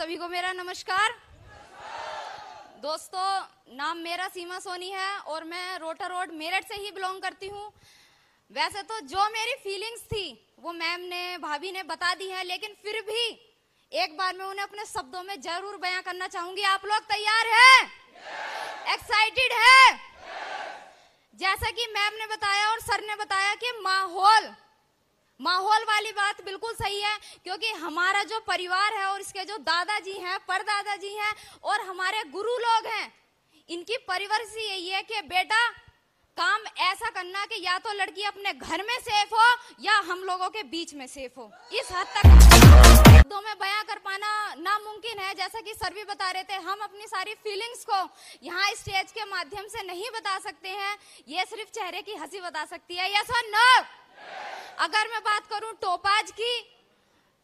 सभी को मेरा नमस्कार दोस्तों नाम मेरा सीमा सोनी है और मैं रोटा रोड मेरठ से ही बिलोंग करती हूँ वैसे तो जो मेरी फीलिंग्स थी वो मैम ने भाभी ने बता दी है लेकिन फिर भी एक बार मैं उन्हें अपने शब्दों में जरूर बयां करना चाहूंगी आप लोग तैयार हैं एक्साइटेड है, yes! है? Yes! जैसा कि मैम ने बताया और सर ने बताया कि माहौल माहौल वाली बात बिल्कुल सही है क्योंकि हमारा जो परिवार है और इसके जो दादाजी हैं परदादा जी हैं और हमारे गुरु लोग हैं इनकी परिवर्श यही है कि बेटा काम ऐसा करना कि या तो लड़की अपने घर में सेफ हो या हम लोगों के बीच में सेफ हो इस हद तक शब्दों में बयां कर पाना नामुमकिन है जैसा कि सर भी बता रहे थे हम अपनी सारी फीलिंग्स को यहाँ स्टेज के माध्यम से नहीं बता सकते हैं ये सिर्फ चेहरे की हंसी बता सकती है यस और नो अगर मैं बात करूं टोपाज की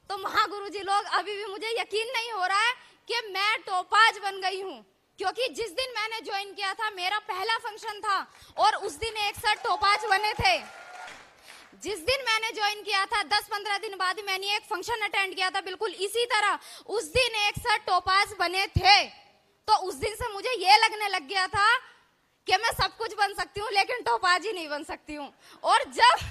तो महागुरु जी लोग अभी भी मुझे यकीन नहीं हो रहा है कि मैं टोपाज बन गई हूं क्योंकि जिस दिन मैंने ज्वाइन किया था मेरा पहला फंक्शन था और उस दिन एक सर टोपाज बने थे जिस दिन मैंने ज्वाइन किया था 10-15 दिन बाद मैंने एक फंक्शन अटेंड किया था बिल्कुल इसी तरह उस दिन एक सर टोपाज बने थे तो उस दिन से मुझे ये लगने लग गया था कि मैं सब कुछ बन सकती हूँ लेकिन टोपाज ही नहीं बन सकती हूँ और जब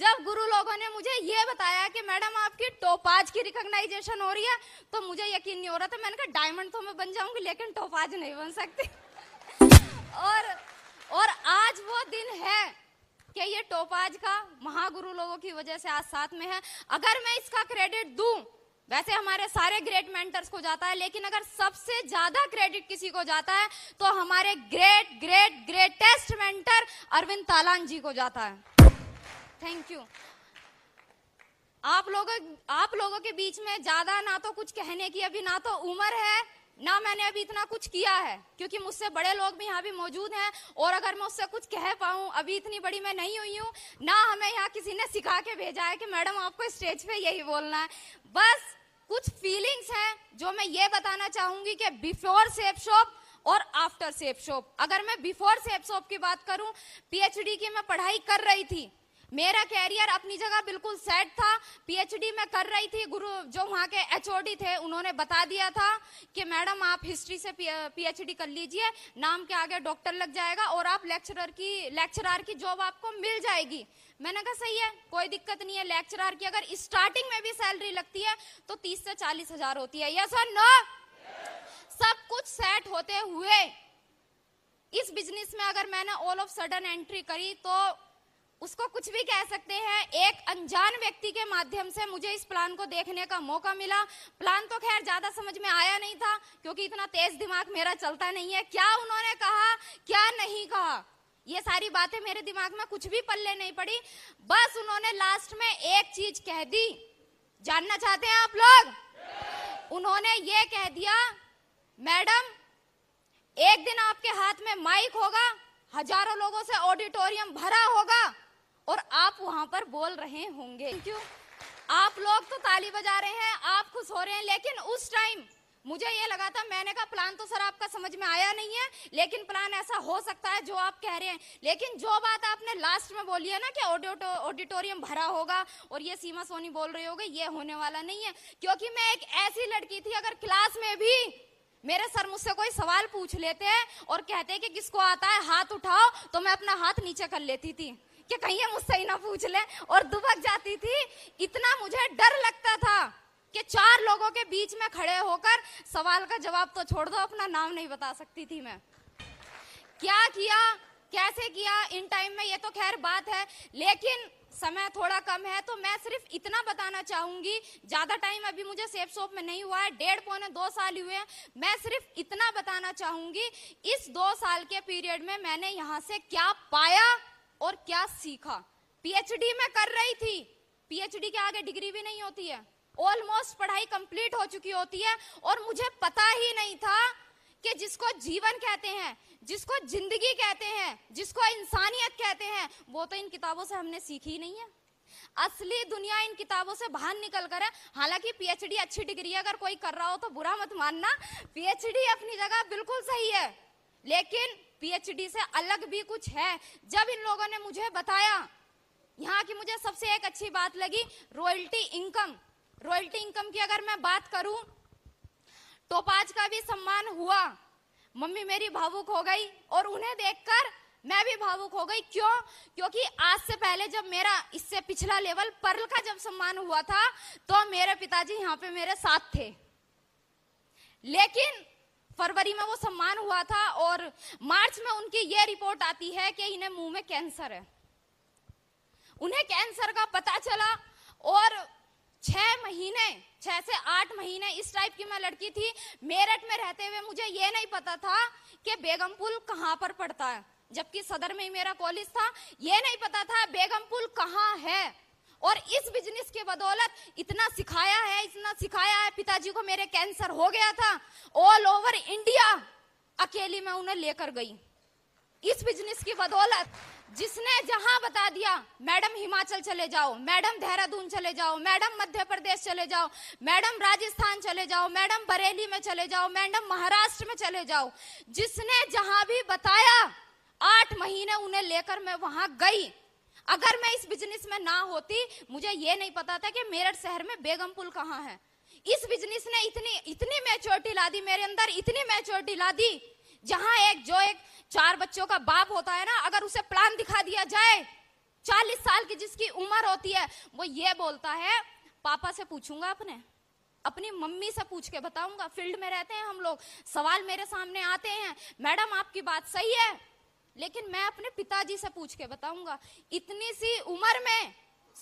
जब गुरु लोगों ने मुझे ये बताया कि मैडम आपकी टोपाज की रिकॉग्नाइजेशन हो रही है तो मुझे यकीन नहीं हो रहा था मैंने कहा डायमंड तो मैं बन जाऊंगी लेकिन टोपाज नहीं बन सकती और और आज वो दिन है कि ये टोपाज का महागुरु लोगों की वजह से आज साथ में है अगर मैं इसका क्रेडिट दू वैसे हमारे सारे ग्रेट मेंटर्स को जाता है लेकिन अगर सबसे ज्यादा क्रेडिट किसी को जाता है तो हमारे great great greatest mentor Arvind Talan ji को जाता है थैंक यू आप लोगों आप लोगों के बीच में ज्यादा ना तो कुछ कहने की अभी ना तो उम्र है ना मैंने अभी इतना कुछ किया है क्योंकि मुझसे बड़े लोग भी यहाँ भी मौजूद हैं और अगर मैं उससे कुछ कह पाऊँ अभी इतनी बड़ी मैं नहीं हुई हूँ ना हमें यहाँ किसी ने सिखा के भेजा है कि मैडम आपको स्टेज पे यही बोलना है बस कुछ फीलिंग्स हैं जो मैं ये बताना चाहूंगी कि बिफोर सेप शॉप और आफ्टर सेप शॉप अगर मैं बिफोर सेप शॉप की बात करूं पीएचडी की मैं पढ़ाई कर रही थी मेरा कैरियर अपनी जगह बिल्कुल सेट था पीएचडी में कर रही थी गुरु जो वहाँ के एचओडी थे उन्होंने बता दिया था कि मैडम आप हिस्ट्री से पीएचडी कर लीजिए नाम के आगे डॉक्टर लग जाएगा और आप लेक्चरर की लेक्चरर की जॉब आपको मिल जाएगी मैंने कहा सही है कोई दिक्कत नहीं है लेक्चरार की अगर स्टार्टिंग में भी सैलरी लगती है तो तीस से चालीस हजार होती है यस और नो सब कुछ सेट होते हुए इस बिजनेस में अगर मैंने ऑल ऑफ सडन एंट्री करी तो उसको कुछ भी कह सकते हैं एक अनजान व्यक्ति के माध्यम से मुझे इस प्लान को देखने का मौका मिला प्लान तो खैर ज्यादा समझ में आया नहीं था क्योंकि इतना तेज दिमाग मेरा चलता नहीं है क्या उन्होंने कहा क्या नहीं कहा ये सारी बातें मेरे दिमाग में कुछ भी पल्ले नहीं पड़ी बस उन्होंने लास्ट में एक चीज कह दी जानना चाहते हैं आप लोग उन्होंने ये कह दिया मैडम एक दिन आपके हाथ में माइक होगा हजारों लोगों से ऑडिटोरियम भरा होगा और आप वहाँ पर बोल रहे होंगे क्यों आप लोग तो ताली बजा रहे हैं आप खुश हो रहे हैं लेकिन उस टाइम मुझे ये लगा था मैंने कहा प्लान तो सर आपका समझ में आया नहीं है लेकिन प्लान ऐसा हो सकता है जो आप कह रहे हैं लेकिन जो बात आपने लास्ट में बोली है ना कि ऑडिटोरियम भरा होगा और ये सीमा सोनी बोल रही होगी ये होने वाला नहीं है क्योंकि मैं एक ऐसी लड़की थी अगर क्लास में भी मेरे सर मुझसे कोई सवाल पूछ लेते हैं और कहते हैं कि किसको आता है हाथ उठाओ तो मैं अपना हाथ नीचे कर लेती थी कि कहीं मुझसे ही ना पूछ ले और दुबक जाती थी इतना मुझे डर लगता था कि चार लोगों के बीच में खड़े होकर सवाल का जवाब तो छोड़ दो अपना नाम नहीं बता सकती थी मैं क्या किया कैसे किया इन टाइम में ये तो खैर बात है लेकिन समय थोड़ा कम है तो मैं सिर्फ इतना बताना चाहूंगी ज्यादा टाइम अभी मुझे सेफ सोप में नहीं हुआ है डेढ़ पौने दो साल हुए हैं मैं सिर्फ इतना बताना चाहूंगी इस दो साल के पीरियड में मैंने यहाँ से क्या पाया और क्या सीखा पीएचडी में कर रही थी पीएचडी के आगे डिग्री भी नहीं होती है ऑलमोस्ट पढ़ाई कंप्लीट हो चुकी होती है और मुझे पता ही नहीं था कि जिसको जीवन कहते हैं जिसको जिंदगी कहते हैं जिसको इंसानियत कहते हैं वो तो इन किताबों से हमने सीखी नहीं है असली दुनिया इन किताबों से बाहर निकल कर है हालांकि पीएचडी अच्छी डिग्री अगर कोई कर रहा हो तो बुरा मत मानना पीएचडी अपनी जगह बिल्कुल सही है लेकिन पीएचडी से अलग भी कुछ है जब इन लोगों ने मुझे बताया यहाँ की मुझे सबसे एक अच्छी बात लगी रॉयल्टी इनकम रॉयल्टी इनकम की अगर मैं बात करूं तो पाज का भी सम्मान हुआ मम्मी मेरी भावुक हो गई और उन्हें देखकर मैं भी भावुक हो गई क्यों क्योंकि आज से पहले जब मेरा इससे पिछला लेवल पर्ल का जब सम्मान हुआ था तो मेरे पिताजी यहाँ पे मेरे साथ थे लेकिन फरवरी में वो सम्मान हुआ था और मार्च में उनकी ये रिपोर्ट आती है कि इन्हें मुंह में कैंसर है उन्हें कैंसर का पता चला और छह महीने छह से आठ महीने इस टाइप की मैं लड़की थी मेरठ में रहते हुए मुझे ये नहीं पता था कि बेगमपुल कहाँ पर पड़ता है जबकि सदर में ही मेरा कॉलेज था ये नहीं पता था बेगमपुल कहाँ है और इस बिजनेस के बदौलत इतना सिखाया है इतना सिखाया है पिताजी को मेरे कैंसर हो गया था ऑल ओवर इंडिया अकेली मैं उन्हें लेकर गई इस बिजनेस की बदौलत जिसने जहां बता दिया मैडम हिमाचल चले जाओ मैडम देहरादून चले जाओ मैडम मध्य प्रदेश चले जाओ मैडम राजस्थान चले जाओ मैडम बरेली में चले जाओ मैडम महाराष्ट्र में चले जाओ जिसने जहां भी बताया आठ महीने उन्हें लेकर मैं वहां गई अगर मैं इस बिजनेस में ना होती मुझे ये नहीं पता था कि मेरठ शहर में बेगमपुल कहाँ है इस बिजनेस ने इतनी इतनी मैच्योरिटी ला दी मेरे अंदर इतनी मैच्योरिटी ला दी जहां एक जो एक चार बच्चों का बाप होता है ना अगर उसे प्लान दिखा दिया जाए चालीस साल की जिसकी उम्र होती है वो ये बोलता है पापा से पूछूंगा अपने अपनी मम्मी से पूछ के बताऊंगा फील्ड में रहते हैं हम लोग सवाल मेरे सामने आते हैं मैडम आपकी बात सही है लेकिन मैं अपने पिताजी से पूछ के बताऊंगा इतनी सी उम्र में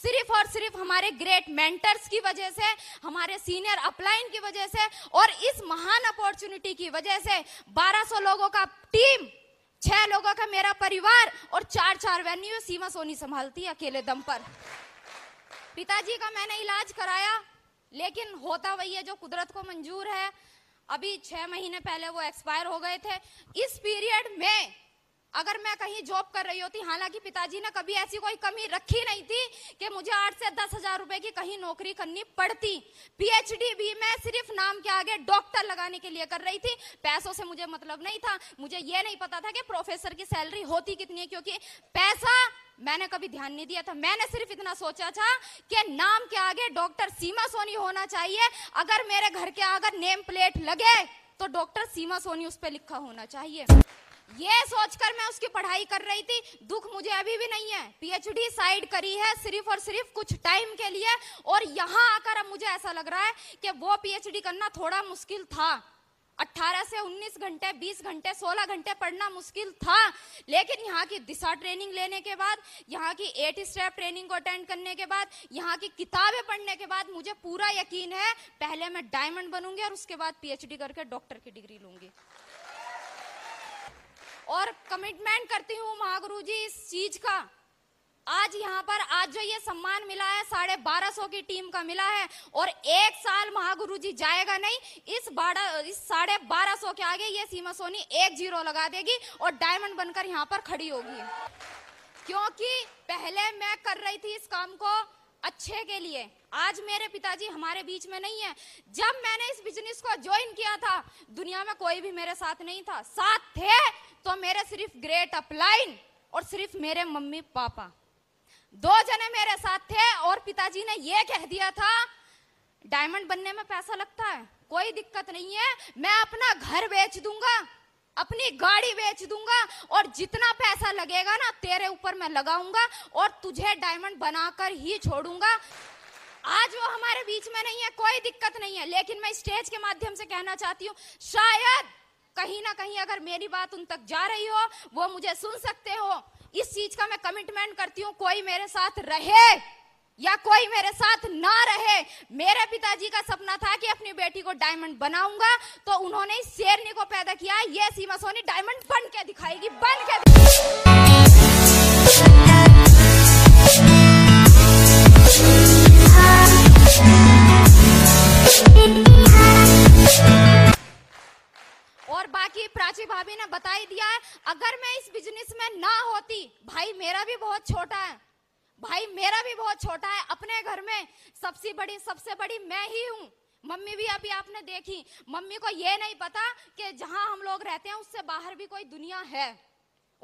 सिर्फ और सिर्फ हमारे ग्रेट मेंटर्स की वजह से हमारे सीनियर अपलाइन की वजह से और इस महान अपॉर्चुनिटी की वजह से 1200 लोगों का टीम छह लोगों का मेरा परिवार और चार चार वेन्यू सीमा सोनी संभालती है अकेले दम पर पिताजी का मैंने इलाज कराया लेकिन होता वही है जो कुदरत को मंजूर है अभी छह महीने पहले वो एक्सपायर हो गए थे इस पीरियड में अगर मैं कहीं जॉब कर रही होती हालांकि पिताजी ने कभी ऐसी कोई कमी रखी नहीं थी कि मुझे आठ से दस हजार रुपए की कहीं नौकरी करनी पड़ती पीएचडी भी मैं सिर्फ नाम के आगे डॉक्टर लगाने के लिए कर रही थी पैसों से मुझे मतलब नहीं था मुझे यह नहीं पता था कि प्रोफेसर की सैलरी होती कितनी है क्योंकि पैसा मैंने कभी ध्यान नहीं दिया था मैंने सिर्फ इतना सोचा था कि नाम के आगे डॉक्टर सीमा सोनी होना चाहिए अगर मेरे घर के आगे नेम प्लेट लगे तो डॉक्टर सीमा सोनी उस पर लिखा होना चाहिए ये सोचकर मैं उसकी पढ़ाई कर रही थी दुख मुझे अभी भी नहीं है पीएचडी साइड करी है सिर्फ और सिर्फ कुछ टाइम के लिए और यहाँ आकर अब मुझे ऐसा लग रहा है कि वो पीएचडी करना थोड़ा मुश्किल था 18 से 19 घंटे 20 घंटे 16 घंटे पढ़ना मुश्किल था लेकिन यहाँ की दिशा ट्रेनिंग लेने के बाद यहाँ की एट स्टेप ट्रेनिंग को अटेंड करने के बाद यहाँ की किताबें पढ़ने के बाद मुझे पूरा यकीन है पहले मैं डायमंड बनूंगी और उसके बाद पीएचडी करके डॉक्टर की डिग्री लूंगी और कमिटमेंट करती हूँ महागुरु जी इस चीज का आज यहाँ पर आज जो ये सम्मान मिला है साढ़े बारह सौ की टीम का मिला है और एक साल महागुरु जी जाएगा नहीं इस बारह इस साढ़े बारह सौ के आगे ये सीमा सोनी एक जीरो लगा देगी और डायमंड बनकर यहाँ पर खड़ी होगी क्योंकि पहले मैं कर रही थी इस काम को अच्छे के लिए आज मेरे पिताजी हमारे बीच में नहीं है जब मैंने इस बिजनेस को ज्वाइन किया था दुनिया में कोई भी मेरे साथ नहीं था साथ थे तो मेरे सिर्फ ग्रेट अपलाइन और सिर्फ मेरे मम्मी पापा दो जने मेरे साथ थे और पिताजी ने यह कह दिया था डायमंड बनने में पैसा लगता है कोई दिक्कत नहीं है मैं अपना घर बेच दूंगा अपनी गाड़ी बेच दूंगा और जितना पैसा लगेगा ना तेरे ऊपर मैं लगाऊंगा और तुझे डायमंड बनाकर ही छोड़ूंगा आज वो हमारे बीच में नहीं है कोई दिक्कत नहीं है लेकिन मैं स्टेज के माध्यम से कहना चाहती हूँ शायद कहीं ना कहीं अगर मेरी बात उन तक जा रही हो वो मुझे सुन सकते हो इस चीज का मैं कमिटमेंट करती हूँ कोई मेरे साथ रहे या कोई मेरे साथ ना रहे मेरे पिताजी का सपना था कि अपनी बेटी को डायमंड बनाऊंगा तो उन्होंने शेरनी को पैदा किया ये सीमा सोनी डायमंड बन के दिखाएगी बन के और बाकी प्राची भाभी ने बता ही दिया है अगर मैं इस बिजनेस में ना होती भाई मेरा भी बहुत छोटा है भाई मेरा भी बहुत छोटा है अपने घर में सबसे बड़ी सबसे बड़ी मैं ही हूँ मम्मी भी अभी आपने देखी मम्मी को ये नहीं पता कि जहाँ हम लोग रहते हैं उससे बाहर भी कोई दुनिया है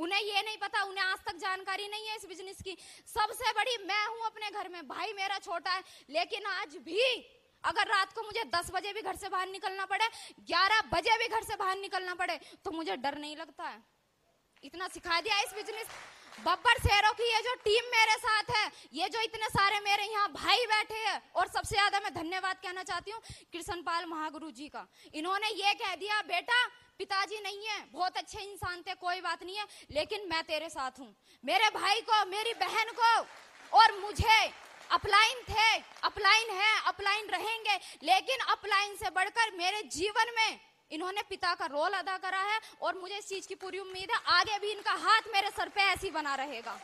उन्हें ये नहीं पता उन्हें आज तक जानकारी नहीं है इस बिजनेस की सबसे बड़ी मैं हूँ अपने घर में भाई मेरा छोटा है लेकिन आज भी अगर रात को मुझे 10 बजे भी घर से बाहर निकलना पड़े 11 बजे भी घर से बाहर निकलना पड़े तो मुझे डर नहीं लगता है इतना सिखा दिया इस बिजनेस बब्बर शेरों की ये जो टीम मेरे साथ है ये जो इतने सारे मेरे यहाँ भाई बैठे हैं और सबसे ज्यादा मैं धन्यवाद कहना चाहती हूँ कृष्ण पाल महागुरु जी का इन्होंने ये कह दिया बेटा पिताजी नहीं है बहुत अच्छे इंसान थे कोई बात नहीं है लेकिन मैं तेरे साथ हूँ मेरे भाई को मेरी बहन को और मुझे अपलाइन थे अपलाइन है अपलाइन रहेंगे लेकिन अपलाइन से बढ़कर मेरे जीवन में इन्होंने पिता का रोल अदा करा है और मुझे इस चीज की पूरी उम्मीद है आगे भी इनका हाथ मेरे सर पे ऐसी बना रहेगा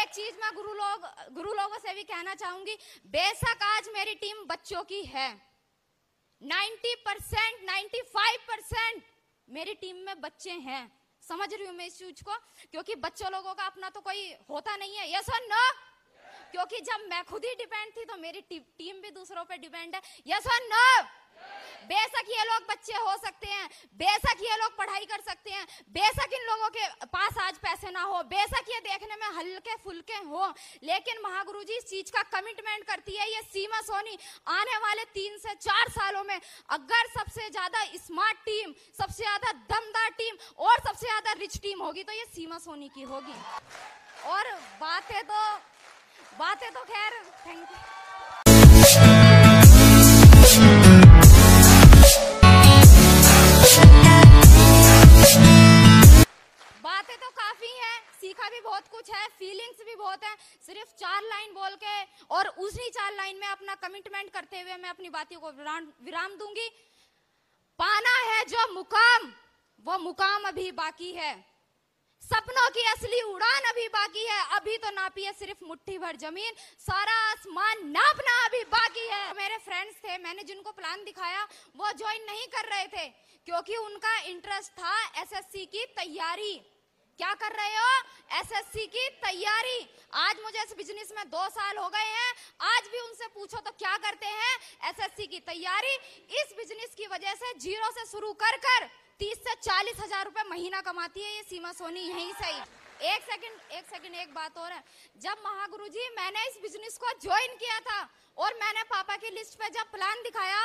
एक चीज मैं गुरु लोग गुरु लोगों से भी कहना चाहूंगी बेशक आज मेरी टीम बच्चों की है 90 परसेंट नाइन्टी परसेंट मेरी टीम में बच्चे हैं समझ रही हूं मैं इस चीज को क्योंकि बच्चों लोगों का अपना तो कोई होता नहीं है यस और नो क्योंकि जब मैं खुद ही डिपेंड थी तो मेरी टीम भी दूसरों पे डिपेंड है यस और नो बेशक ये लोग बच्चे हो सकते हैं बेशक ये लोग पढ़ाई कर सकते हैं बेशक इन लोगों के पास आज पैसे ना हो बेशक ये देखने में हल्के फुलके हो लेकिन महागुरु जी इस चीज का कमिटमेंट करती है ये सीमा सोनी आने वाले तीन से चार सालों में अगर सबसे ज्यादा स्मार्ट टीम सबसे ज्यादा दमदार टीम और सबसे ज्यादा रिच टीम होगी तो ये सीमा सोनी की होगी और बातें तो बातें तो खैर थैंक यू बातें तो काफी है सीखा भी बहुत कुछ है फीलिंग्स भी बहुत है सिर्फ चार लाइन बोल के और उसी चार लाइन में अपना कमिटमेंट करते हुए मैं अपनी बातियों को विराम, विराम दूंगी पाना है जो मुकाम वो मुकाम अभी बाकी है सपनों की असली उड़ान अभी बाकी है अभी तो नापी है सिर्फ मुट्ठी भर जमीन सारा आसमान नापना अभी बाकी है मेरे फ्रेंड्स थे मैंने जिनको प्लान दिखाया वो ज्वाइन नहीं कर रहे थे क्योंकि उनका इंटरेस्ट था एसएससी की तैयारी क्या कर रहे हो एसएससी की तैयारी आज मुझे इस बिजनेस में दो साल हो गए हैं आज भी उनसे पूछो तो क्या करते हैं एसएससी की तैयारी इस बिजनेस की वजह से जीरो से शुरू कर कर तीस से चालीस हजार रुपए महीना कमाती है ये सीमा सोनी यही सही एक सेकंड एक सेकंड एक बात और है जब महागुरु जी मैंने इस बिजनेस को ज्वाइन किया था और मैंने पापा की लिस्ट पे जब प्लान दिखाया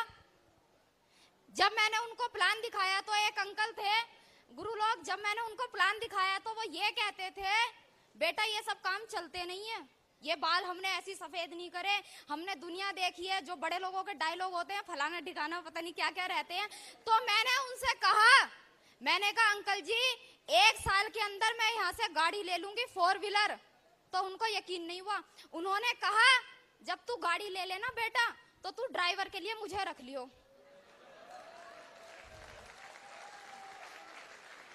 जब मैंने उनको प्लान दिखाया तो एक अंकल थे गुरु लोग जब मैंने उनको प्लान दिखाया तो वो ये कहते थे बेटा ये सब काम चलते नहीं है ये बाल हमने ऐसी सफेद नहीं करे हमने दुनिया देखी है जो बड़े लोगों के डायलॉग होते हैं फलाना ठिकाना पता नहीं क्या क्या रहते हैं तो मैंने उनसे कहा मैंने कहा अंकल जी एक साल के अंदर मैं यहाँ से गाड़ी ले लूंगी फोर व्हीलर तो उनको यकीन नहीं हुआ उन्होंने कहा जब तू गाड़ी ले लेना बेटा तो तू ड्राइवर के लिए मुझे रख लियो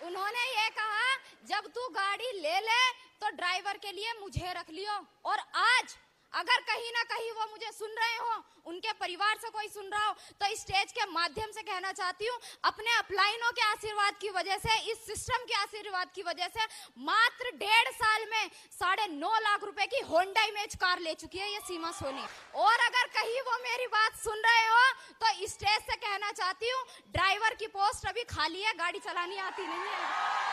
उन्होंने ये कहा जब तू गाड़ी ले ले तो ड्राइवर के लिए मुझे रख लियो और आज अगर कहीं ना कहीं वो मुझे सुन रहे हो उनके परिवार से कोई सुन रहा हो तो इस स्टेज के माध्यम से कहना चाहती हूँ अपने अपलाइनों के आशीर्वाद की वजह से इस सिस्टम के आशीर्वाद की वजह से मात्र डेढ़ साल में साढ़े नौ लाख रुपए की होंडा इमेज कार ले चुकी है ये सीमा सोनी और अगर कहीं वो मेरी बात सुन रहे हो तो स्टेज से कहना चाहती हूँ ड्राइवर की पोस्ट अभी खाली है गाड़ी चलानी आती नहीं है